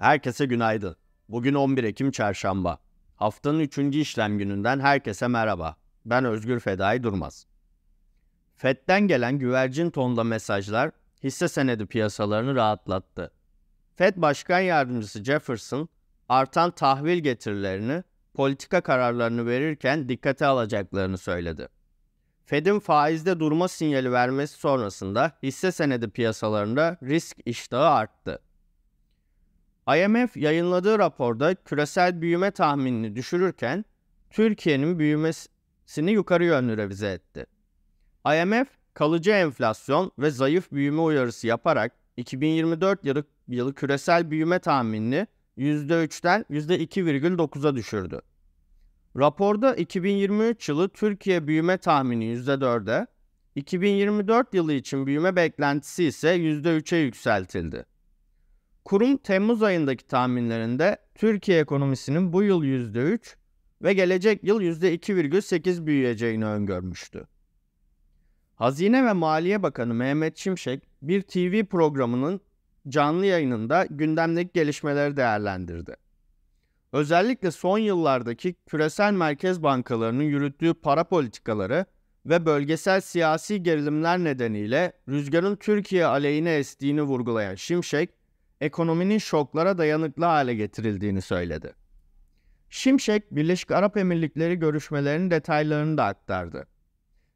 Herkese günaydın. Bugün 11 Ekim Çarşamba. Haftanın 3. işlem gününden herkese merhaba. Ben Özgür Fedai Durmaz. FED'den gelen güvercin tonla mesajlar hisse senedi piyasalarını rahatlattı. FED Başkan Yardımcısı Jefferson, artan tahvil getirilerini politika kararlarını verirken dikkate alacaklarını söyledi. Fed'in faizde durma sinyali vermesi sonrasında hisse senedi piyasalarında risk iştahı arttı. IMF yayınladığı raporda küresel büyüme tahminini düşürürken Türkiye'nin büyümesini yukarı yönlü revize etti. IMF kalıcı enflasyon ve zayıf büyüme uyarısı yaparak 2024 yılı, yılı küresel büyüme tahminini %3'ten %2,9'a düşürdü. Raporda 2023 yılı Türkiye büyüme tahmini %4'e, 2024 yılı için büyüme beklentisi ise %3'e yükseltildi. Kurum Temmuz ayındaki tahminlerinde Türkiye ekonomisinin bu yıl %3 ve gelecek yıl %2,8 büyüyeceğini öngörmüştü. Hazine ve Maliye Bakanı Mehmet Şimşek bir TV programının canlı yayınında gündemdeki gelişmeleri değerlendirdi. Özellikle son yıllardaki küresel merkez bankalarının yürüttüğü para politikaları ve bölgesel siyasi gerilimler nedeniyle rüzgarın Türkiye aleyhine estiğini vurgulayan Şimşek, ekonominin şoklara dayanıklı hale getirildiğini söyledi. Şimşek, Birleşik Arap Emirlikleri görüşmelerinin detaylarını da aktardı.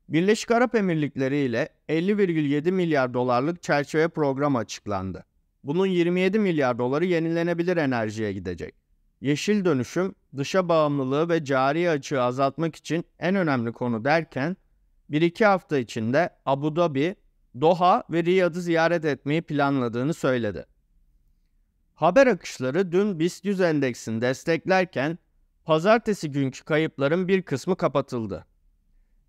Birleşik Arap Emirlikleri ile 50,7 milyar dolarlık çerçeve program açıklandı. Bunun 27 milyar doları yenilenebilir enerjiye gidecek. Yeşil dönüşüm, dışa bağımlılığı ve cari açığı azaltmak için en önemli konu derken, 1-2 hafta içinde Abu Dhabi, Doha ve Riyad'ı ziyaret etmeyi planladığını söyledi. Haber akışları dün BIST 100 endeksini desteklerken pazartesi günkü kayıpların bir kısmı kapatıldı.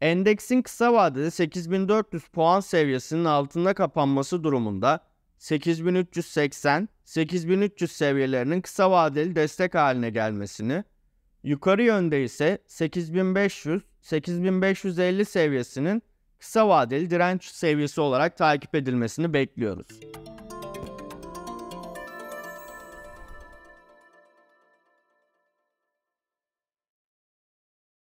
Endeksin kısa vadede 8400 puan seviyesinin altında kapanması durumunda 8380-8300 seviyelerinin kısa vadeli destek haline gelmesini, yukarı yönde ise 8500-8550 seviyesinin kısa vadeli direnç seviyesi olarak takip edilmesini bekliyoruz.